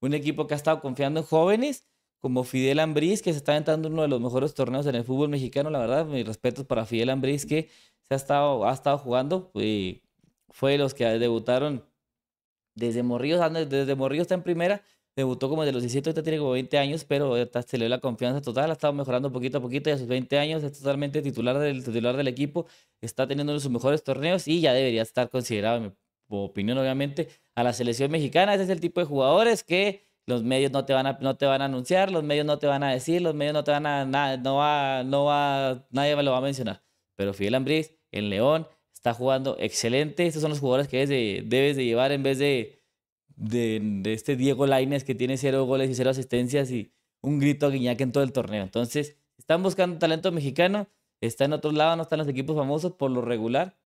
Un equipo que ha estado confiando en jóvenes como Fidel Ambriz, que se está aventando uno de los mejores torneos en el fútbol mexicano. La verdad, mis respetos para Fidel Ambriz, que se ha estado, ha estado jugando y fue de los que debutaron desde Morrillos. Ah, desde Morrillos está en primera, debutó como de los 17, ahorita tiene como 20 años, pero se le dio la confianza total, ha estado mejorando poquito a poquito y sus 20 años es totalmente titular del, titular del equipo, está teniendo uno de sus mejores torneos y ya debería estar considerado, opinión, obviamente, a la selección mexicana. Ese es el tipo de jugadores que los medios no te van a, no te van a anunciar, los medios no te van a decir, los medios no te van a, nada no va, no va, nadie lo va a mencionar. Pero Fidel Ambriz, en León, está jugando excelente. Estos son los jugadores que debes de, llevar en vez de, de, este Diego Laines que tiene cero goles y cero asistencias y un grito a Guiñac en todo el torneo. Entonces, están buscando talento mexicano, está en otros lados, no están los equipos famosos por lo regular.